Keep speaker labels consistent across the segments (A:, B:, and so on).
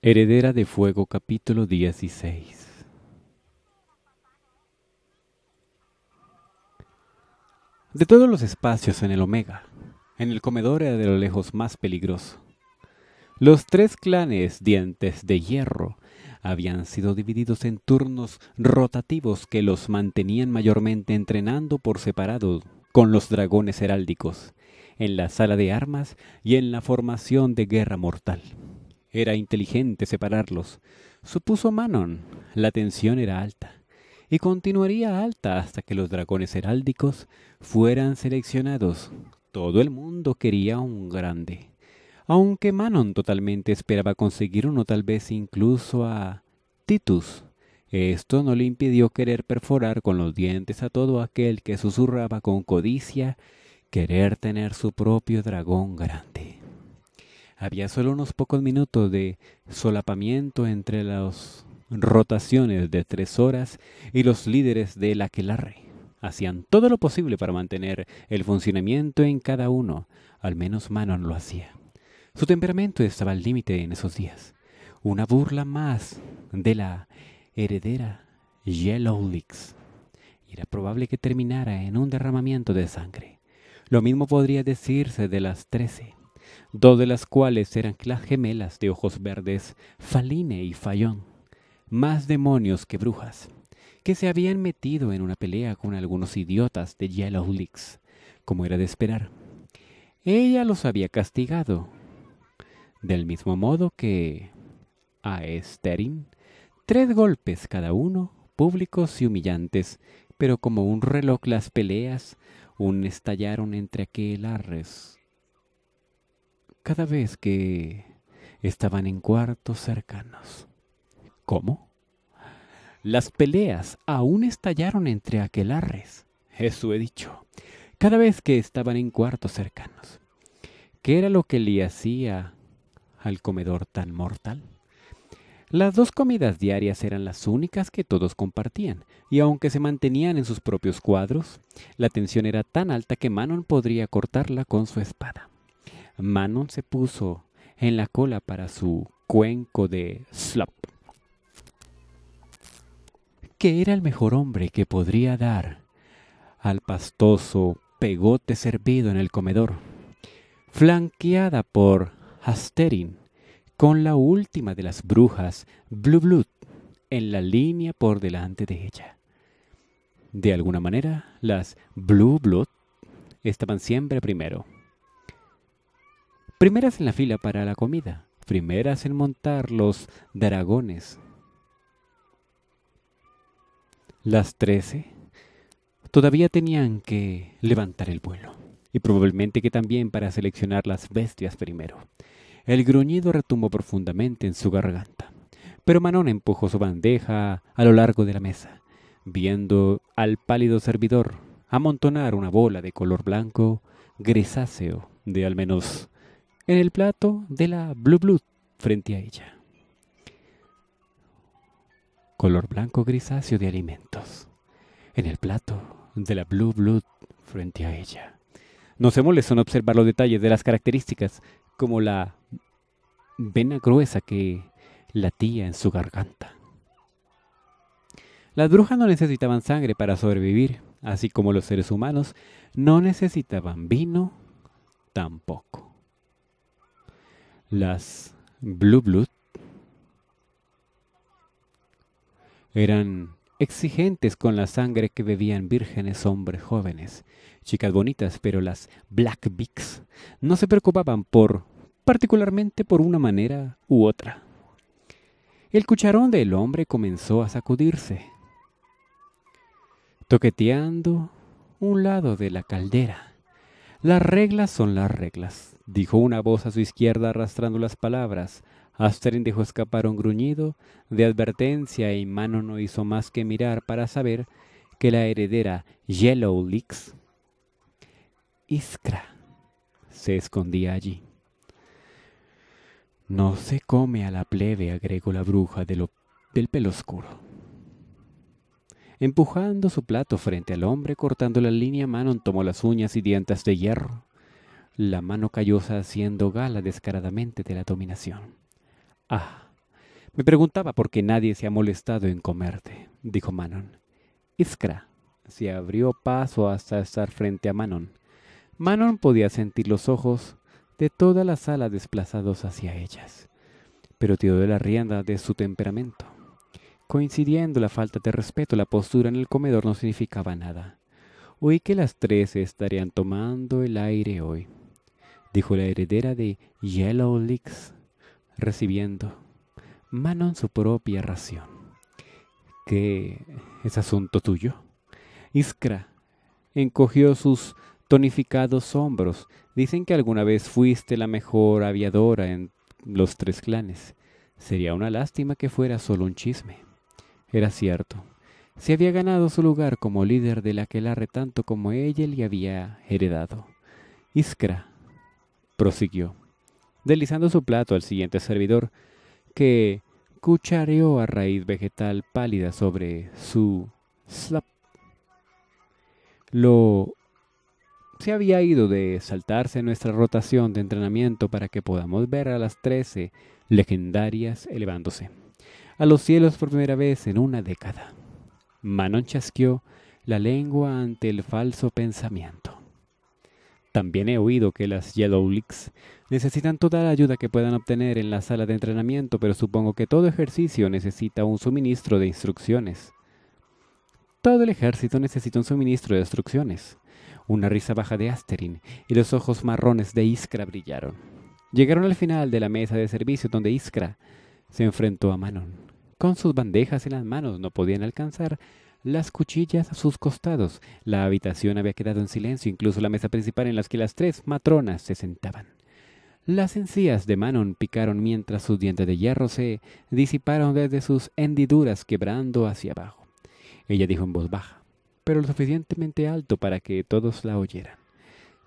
A: Heredera de Fuego capítulo 16 De todos los espacios en el Omega, en el comedor era de lo lejos más peligroso. Los tres clanes dientes de hierro habían sido divididos en turnos rotativos que los mantenían mayormente entrenando por separado con los dragones heráldicos, en la sala de armas y en la formación de guerra mortal. Era inteligente separarlos, supuso Manon. La tensión era alta, y continuaría alta hasta que los dragones heráldicos fueran seleccionados. Todo el mundo quería un grande, aunque Manon totalmente esperaba conseguir uno tal vez incluso a Titus. Esto no le impidió querer perforar con los dientes a todo aquel que susurraba con codicia querer tener su propio dragón grande. Había solo unos pocos minutos de solapamiento entre las rotaciones de tres horas y los líderes de la aquelarre hacían todo lo posible para mantener el funcionamiento en cada uno, al menos Manon lo hacía. Su temperamento estaba al límite en esos días. Una burla más de la heredera Yellow Leaks. era probable que terminara en un derramamiento de sangre. Lo mismo podría decirse de las trece dos de las cuales eran las gemelas de ojos verdes, Faline y Fallón, más demonios que brujas, que se habían metido en una pelea con algunos idiotas de Yellow licks como era de esperar. Ella los había castigado, del mismo modo que a Esterin, tres golpes cada uno, públicos y humillantes, pero como un reloj las peleas, un estallaron entre aquel arres cada vez que estaban en cuartos cercanos. ¿Cómo? Las peleas aún estallaron entre aquelarres. Eso he dicho. Cada vez que estaban en cuartos cercanos. ¿Qué era lo que le hacía al comedor tan mortal? Las dos comidas diarias eran las únicas que todos compartían, y aunque se mantenían en sus propios cuadros, la tensión era tan alta que Manon podría cortarla con su espada. Manon se puso en la cola para su cuenco de slop, que era el mejor hombre que podría dar al pastoso pegote servido en el comedor, flanqueada por Asterin, con la última de las brujas Blue Blood en la línea por delante de ella. De alguna manera, las Blue Blood estaban siempre primero primeras en la fila para la comida, primeras en montar los dragones. Las trece todavía tenían que levantar el vuelo, y probablemente que también para seleccionar las bestias primero. El gruñido retumbó profundamente en su garganta, pero Manon empujó su bandeja a lo largo de la mesa, viendo al pálido servidor amontonar una bola de color blanco grisáceo de al menos en el plato de la Blue Blood frente a ella. Color blanco grisáceo de alimentos. En el plato de la Blue Blood frente a ella. No se molestan en observar los detalles de las características, como la vena gruesa que latía en su garganta. Las brujas no necesitaban sangre para sobrevivir, así como los seres humanos no necesitaban vino tampoco. Las Blue Blood eran exigentes con la sangre que bebían vírgenes hombres jóvenes, chicas bonitas, pero las Black Beaks no se preocupaban por particularmente por una manera u otra. El cucharón del hombre comenzó a sacudirse, toqueteando un lado de la caldera. Las reglas son las reglas, dijo una voz a su izquierda arrastrando las palabras. Asterin dejó escapar un gruñido de advertencia y Mano no hizo más que mirar para saber que la heredera Yellow Leaks Iskra se escondía allí. No se come a la plebe, agregó la bruja del pelo oscuro. Empujando su plato frente al hombre, cortando la línea, Manon tomó las uñas y dientes de hierro. La mano callosa haciendo gala descaradamente de la dominación. Ah, me preguntaba por qué nadie se ha molestado en comerte, dijo Manon. Iskra se abrió paso hasta estar frente a Manon. Manon podía sentir los ojos de toda la sala desplazados hacia ellas, pero tiró de la rienda de su temperamento. Coincidiendo la falta de respeto, la postura en el comedor no significaba nada. Oí que las tres estarían tomando el aire hoy, dijo la heredera de Yellow Leaks, recibiendo en su propia ración. ¿Qué es asunto tuyo? Iskra encogió sus tonificados hombros. Dicen que alguna vez fuiste la mejor aviadora en los tres clanes. Sería una lástima que fuera solo un chisme. Era cierto. Se había ganado su lugar como líder de la que arre tanto como ella le había heredado. Iskra, prosiguió, deslizando su plato al siguiente servidor, que cuchareó a raíz vegetal pálida sobre su slap. Lo se había ido de saltarse nuestra rotación de entrenamiento para que podamos ver a las trece legendarias elevándose a los cielos por primera vez en una década. Manon chasqueó la lengua ante el falso pensamiento. También he oído que las Yellow necesitan toda la ayuda que puedan obtener en la sala de entrenamiento, pero supongo que todo ejercicio necesita un suministro de instrucciones. Todo el ejército necesita un suministro de instrucciones. Una risa baja de Asterin y los ojos marrones de Iskra brillaron. Llegaron al final de la mesa de servicio donde Iskra se enfrentó a Manon. Con sus bandejas en las manos no podían alcanzar las cuchillas a sus costados. La habitación había quedado en silencio, incluso la mesa principal en la que las tres matronas se sentaban. Las encías de Manon picaron mientras sus dientes de hierro se disiparon desde sus hendiduras quebrando hacia abajo. Ella dijo en voz baja, pero lo suficientemente alto para que todos la oyeran.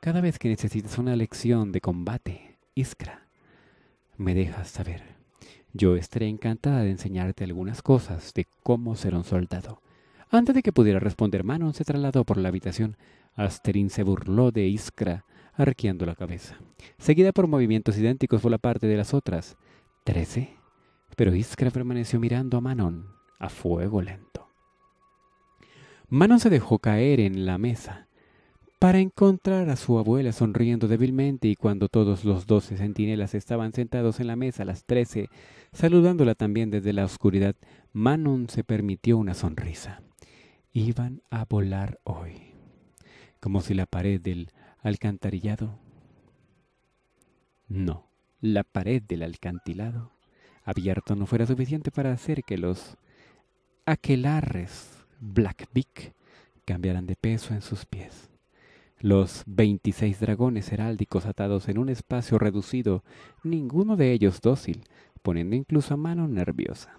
A: Cada vez que necesitas una lección de combate, Iskra, me dejas saber. Yo estaré encantada de enseñarte algunas cosas de cómo ser un soldado. Antes de que pudiera responder, Manon se trasladó por la habitación. Asterín se burló de Iskra, arqueando la cabeza. Seguida por movimientos idénticos por la parte de las otras. Trece. Pero Iskra permaneció mirando a Manon a fuego lento. Manon se dejó caer en la mesa para encontrar a su abuela sonriendo débilmente y cuando todos los doce centinelas estaban sentados en la mesa a las trece, saludándola también desde la oscuridad, Manon se permitió una sonrisa. Iban a volar hoy, como si la pared del alcantarillado... No, la pared del alcantilado abierto no fuera suficiente para hacer que los aquelarres Black cambiaran de peso en sus pies los veintiséis dragones heráldicos atados en un espacio reducido, ninguno de ellos dócil, poniendo incluso a mano nerviosa.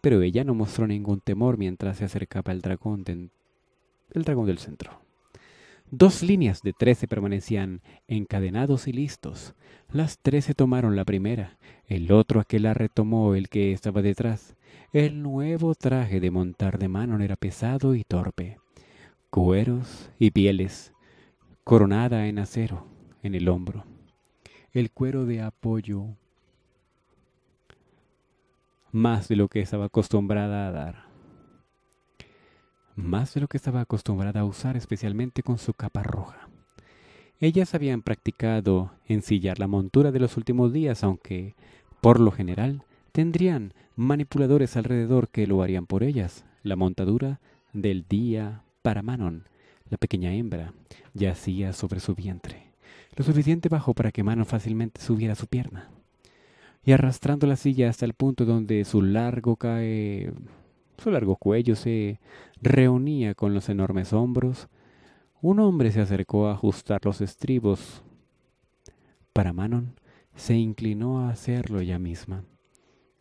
A: Pero ella no mostró ningún temor mientras se acercaba el dragón, el dragón del centro. Dos líneas de trece permanecían encadenados y listos. Las trece tomaron la primera, el otro aquel retomó el que estaba detrás. El nuevo traje de montar de mano era pesado y torpe. Cueros y pieles, coronada en acero en el hombro, el cuero de apoyo más de lo que estaba acostumbrada a dar, más de lo que estaba acostumbrada a usar especialmente con su capa roja. Ellas habían practicado ensillar la montura de los últimos días, aunque, por lo general, tendrían manipuladores alrededor que lo harían por ellas, la montadura del día para Manon la pequeña hembra yacía sobre su vientre, lo suficiente bajo para que Manon fácilmente subiera su pierna, y arrastrando la silla hasta el punto donde su largo cae, su largo cuello se reunía con los enormes hombros, un hombre se acercó a ajustar los estribos. Para Manon se inclinó a hacerlo ella misma.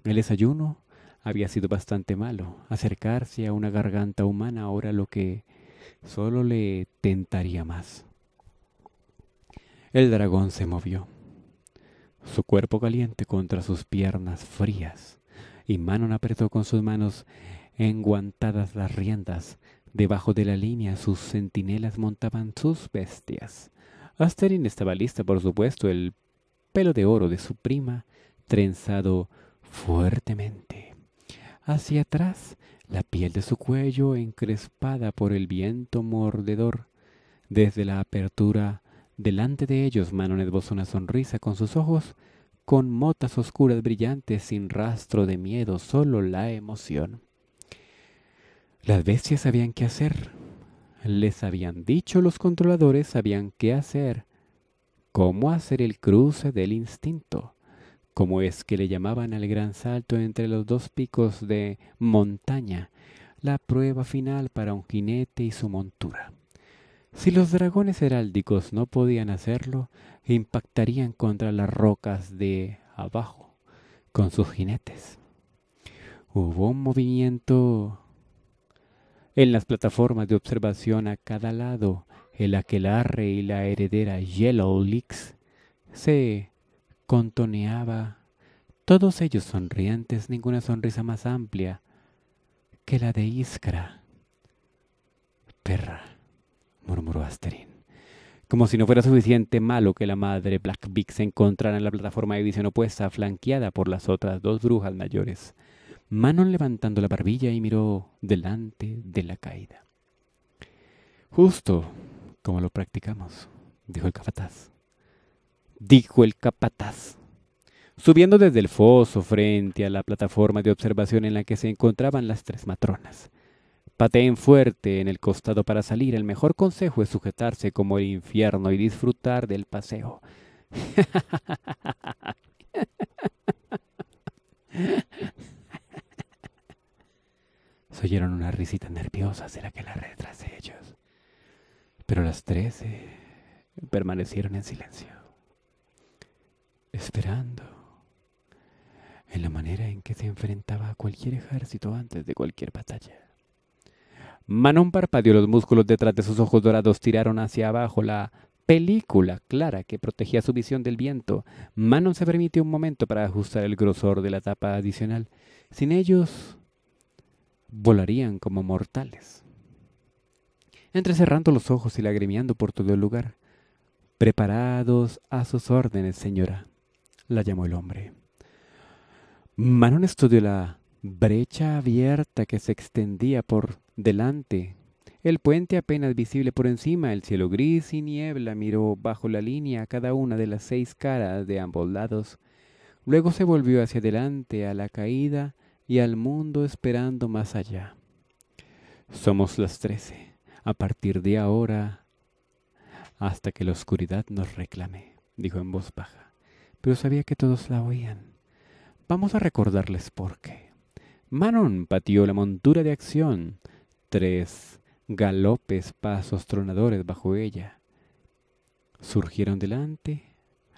A: El desayuno había sido bastante malo. Acercarse a una garganta humana ahora lo que solo le tentaría más. El dragón se movió, su cuerpo caliente contra sus piernas frías, y Manon apretó con sus manos enguantadas las riendas. Debajo de la línea sus centinelas montaban sus bestias. Asterin estaba lista, por supuesto, el pelo de oro de su prima trenzado fuertemente. Hacia atrás la piel de su cuello encrespada por el viento mordedor. Desde la apertura, delante de ellos, Manon esbozó una sonrisa con sus ojos, con motas oscuras brillantes, sin rastro de miedo, solo la emoción. Las bestias sabían qué hacer. Les habían dicho los controladores, sabían qué hacer. Cómo hacer el cruce del instinto como es que le llamaban al gran salto entre los dos picos de montaña, la prueba final para un jinete y su montura. Si los dragones heráldicos no podían hacerlo, impactarían contra las rocas de abajo con sus jinetes. Hubo un movimiento en las plataformas de observación a cada lado. en la que El arre y la heredera Yellow se contoneaba, todos ellos sonrientes, ninguna sonrisa más amplia que la de Iskra. Perra, murmuró Asterin. Como si no fuera suficiente malo que la madre Black se encontrara en la plataforma de visión opuesta, flanqueada por las otras dos brujas mayores. Manon levantando la barbilla y miró delante de la caída. Justo como lo practicamos, dijo el capataz dijo el capataz. Subiendo desde el foso frente a la plataforma de observación en la que se encontraban las tres matronas. Pateen fuerte en el costado para salir. El mejor consejo es sujetarse como el infierno y disfrutar del paseo. Se oyeron unas risitas nerviosas, será que la retrasé ellos. Pero las tres permanecieron en silencio. cualquier ejército antes de cualquier batalla. Manon parpadeó los músculos detrás de sus ojos dorados, tiraron hacia abajo la película clara que protegía su visión del viento. Manon se permitió un momento para ajustar el grosor de la tapa adicional. Sin ellos, volarían como mortales. Entrecerrando los ojos y lagrimeando por todo el lugar. Preparados a sus órdenes, señora, la llamó el hombre. Manon estudió la brecha abierta que se extendía por delante. El puente apenas visible por encima, el cielo gris y niebla miró bajo la línea cada una de las seis caras de ambos lados. Luego se volvió hacia adelante, a la caída y al mundo esperando más allá. Somos las trece. A partir de ahora, hasta que la oscuridad nos reclame, dijo en voz baja. Pero sabía que todos la oían. Vamos a recordarles por qué. Manon pateó la montura de acción. Tres galopes pasos tronadores bajo ella. Surgieron delante,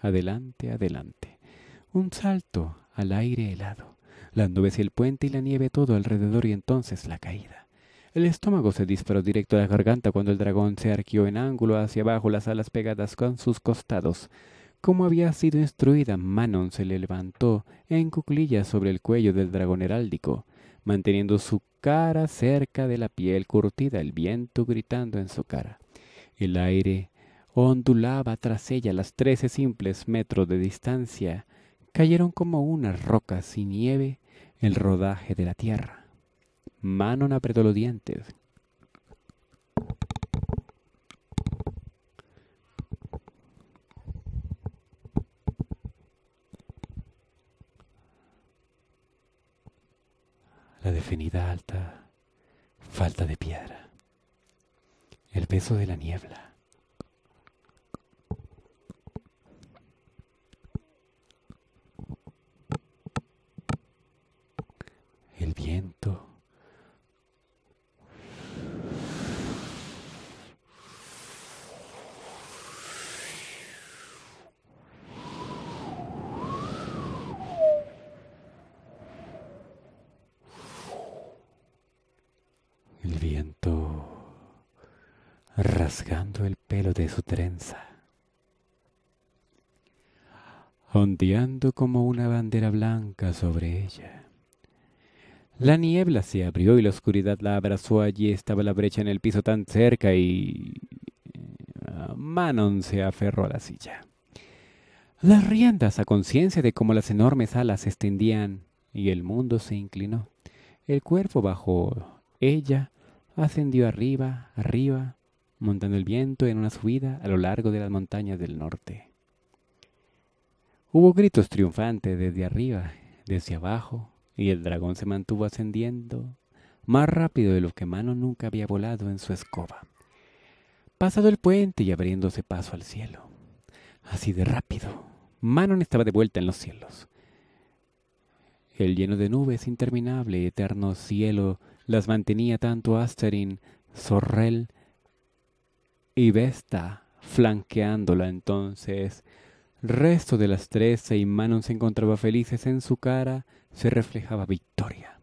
A: adelante, adelante. Un salto al aire helado. Las nubes y el puente y la nieve todo alrededor y entonces la caída. El estómago se disparó directo a la garganta cuando el dragón se arqueó en ángulo hacia abajo las alas pegadas con sus costados. Como había sido instruida, Manon se le levantó en cuclillas sobre el cuello del dragón heráldico, manteniendo su cara cerca de la piel curtida, el viento gritando en su cara. El aire ondulaba tras ella las trece simples metros de distancia. Cayeron como unas rocas y nieve el rodaje de la tierra. Manon apretó los dientes, falta de piedra, el peso de la niebla, rasgando el pelo de su trenza, ondeando como una bandera blanca sobre ella. La niebla se abrió y la oscuridad la abrazó. Allí estaba la brecha en el piso tan cerca y... Eh, Manon se aferró a la silla. Las riendas a conciencia de cómo las enormes alas se extendían y el mundo se inclinó. El cuerpo bajó. Ella ascendió arriba, arriba, montando el viento en una subida a lo largo de las montañas del norte. Hubo gritos triunfantes desde arriba, desde abajo, y el dragón se mantuvo ascendiendo más rápido de lo que Manon nunca había volado en su escoba. Pasado el puente y abriéndose paso al cielo. Así de rápido, Manon estaba de vuelta en los cielos. El lleno de nubes interminable y eterno cielo las mantenía tanto Asterin, Sorrel y Vesta flanqueándola entonces. Resto de las trece y Manon se encontraba felices en su cara, se reflejaba victoria.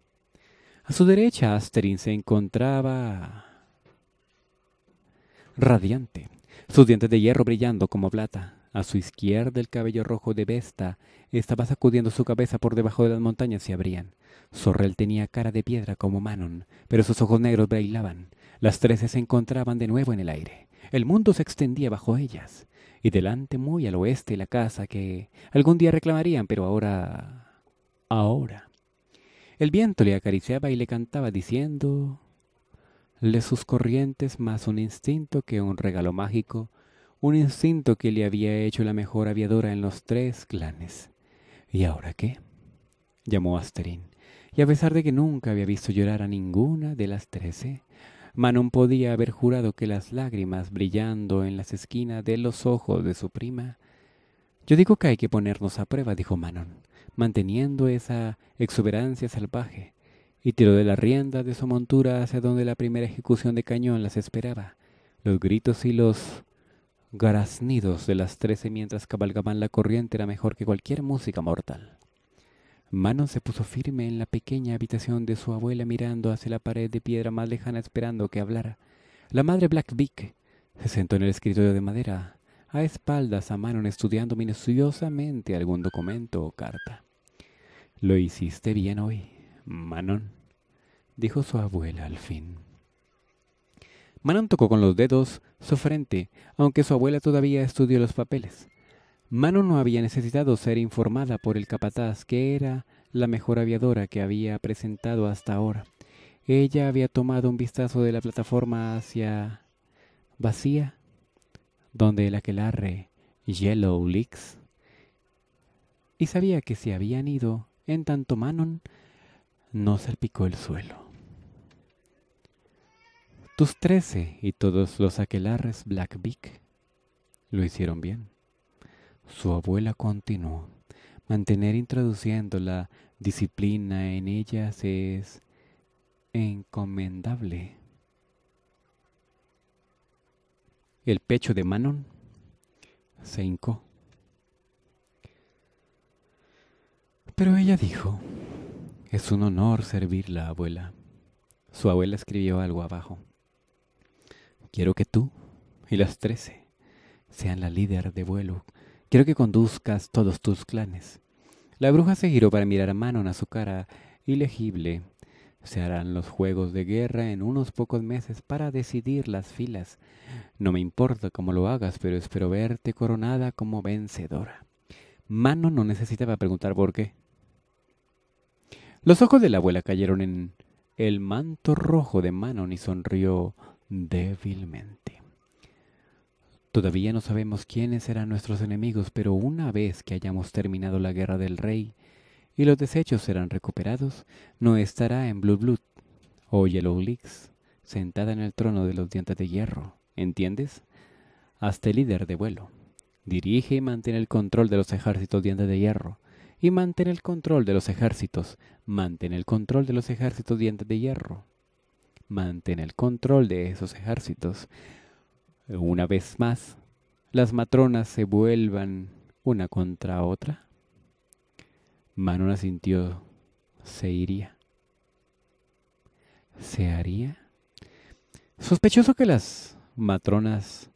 A: A su derecha Asterin se encontraba radiante, sus dientes de hierro brillando como plata. A su izquierda el cabello rojo de Vesta estaba sacudiendo su cabeza por debajo de las montañas se abrían. Sorrel tenía cara de piedra como Manon, pero sus ojos negros bailaban. Las trece se encontraban de nuevo en el aire. El mundo se extendía bajo ellas, y delante muy al oeste la casa que algún día reclamarían, pero ahora... ahora. El viento le acariciaba y le cantaba diciendo le sus corrientes más un instinto que un regalo mágico, un instinto que le había hecho la mejor aviadora en los tres clanes. ¿Y ahora qué? llamó Asterín, y a pesar de que nunca había visto llorar a ninguna de las trece, Manon podía haber jurado que las lágrimas brillando en las esquinas de los ojos de su prima. Yo digo que hay que ponernos a prueba, dijo Manon, manteniendo esa exuberancia salvaje, y tiró de la rienda de su montura hacia donde la primera ejecución de cañón las esperaba. Los gritos y los garaznidos de las trece mientras cabalgaban la corriente era mejor que cualquier música mortal. Manon se puso firme en la pequeña habitación de su abuela mirando hacia la pared de piedra más lejana esperando que hablara. La madre Blackbeak se sentó en el escritorio de madera, a espaldas a Manon estudiando minuciosamente algún documento o carta. Lo hiciste bien hoy, Manon, dijo su abuela al fin. Manon tocó con los dedos su frente, aunque su abuela todavía estudió los papeles. Manon no había necesitado ser informada por el capataz que era la mejor aviadora que había presentado hasta ahora. Ella había tomado un vistazo de la plataforma hacia vacía, donde el aquelarre Yellow Leaks, y sabía que se habían ido, en tanto Manon no salpicó el suelo. Tus trece y todos los aquelarres Black Beak lo hicieron bien. Su abuela continuó. Mantener introduciendo la disciplina en ellas es encomendable. El pecho de Manon se hincó. Pero ella dijo, es un honor servirla, abuela. Su abuela escribió algo abajo. Quiero que tú y las trece sean la líder de vuelo Quiero que conduzcas todos tus clanes. La bruja se giró para mirar a Manon a su cara ilegible. Se harán los juegos de guerra en unos pocos meses para decidir las filas. No me importa cómo lo hagas, pero espero verte coronada como vencedora. Manon no necesitaba preguntar por qué. Los ojos de la abuela cayeron en el manto rojo de Manon y sonrió débilmente. Todavía no sabemos quiénes serán nuestros enemigos, pero una vez que hayamos terminado la guerra del rey y los desechos serán recuperados, no estará en Blue Blood o Yellow Leaks, sentada en el trono de los dientes de hierro, ¿entiendes? Hasta líder de vuelo. Dirige y mantiene el control de los ejércitos dientes de hierro. Y mantén el control de los ejércitos. Mantén el control de los ejércitos dientes de hierro. Mantén el control de esos ejércitos una vez más, las matronas se vuelvan una contra otra? Manon asintió, se iría. ¿Se haría? Sospechoso que las matronas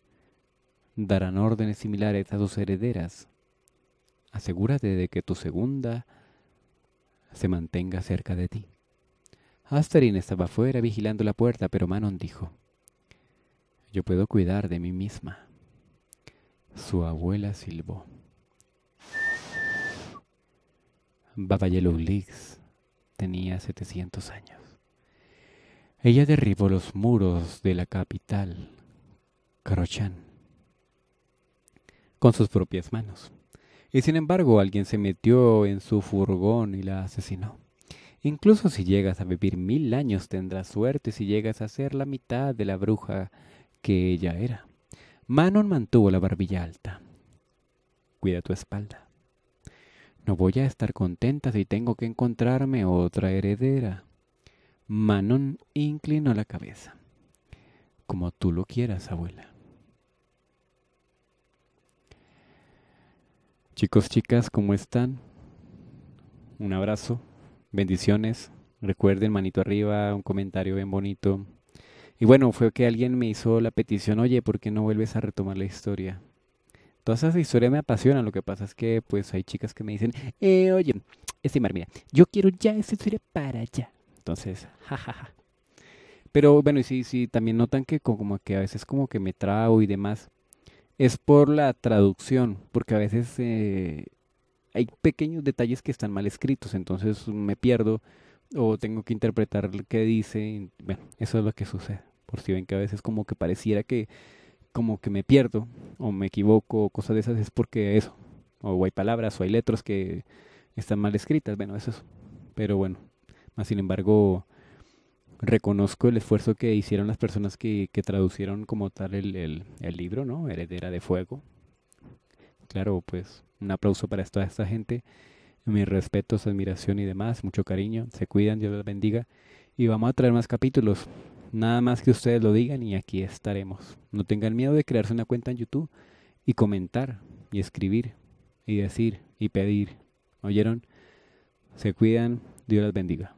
A: darán órdenes similares a sus herederas. Asegúrate de que tu segunda se mantenga cerca de ti. Asterin estaba afuera vigilando la puerta, pero Manon dijo, yo puedo cuidar de mí misma. Su abuela silbó. Baba tenía 700 años. Ella derribó los muros de la capital, Karochan, con sus propias manos. Y sin embargo, alguien se metió en su furgón y la asesinó. Incluso si llegas a vivir mil años tendrás suerte si llegas a ser la mitad de la bruja que ella era. Manon mantuvo la barbilla alta. Cuida tu espalda. No voy a estar contenta si tengo que encontrarme otra heredera. Manon inclinó la cabeza. Como tú lo quieras, abuela. Chicos, chicas, ¿cómo están? Un abrazo, bendiciones. Recuerden, manito arriba, un comentario bien bonito. Y bueno, fue que alguien me hizo la petición, oye, ¿por qué no vuelves a retomar la historia? Todas esas historias me apasionan, lo que pasa es que pues hay chicas que me dicen, eh, oye, estimar, mira, yo quiero ya esa historia para allá. Entonces, jajaja. Pero bueno, y sí, sí, también notan que como que a veces como que me trago y demás, es por la traducción, porque a veces eh, hay pequeños detalles que están mal escritos, entonces mm, me pierdo o tengo que interpretar que dice. bueno, eso es lo que sucede. Por si ven que a veces como que pareciera que como que me pierdo o me equivoco o cosas de esas es porque eso. O hay palabras o hay letras que están mal escritas. Bueno, eso es. Pero bueno, más sin embargo reconozco el esfuerzo que hicieron las personas que, traducieron como tal el, el, libro, ¿no? Heredera de Fuego. Claro, pues un aplauso para toda esta gente. Mis respetos, admiración y demás. Mucho cariño. Se cuidan, Dios los bendiga. Y vamos a traer más capítulos. Nada más que ustedes lo digan y aquí estaremos. No tengan miedo de crearse una cuenta en YouTube y comentar y escribir y decir y pedir. ¿Oyeron? Se cuidan. Dios las bendiga.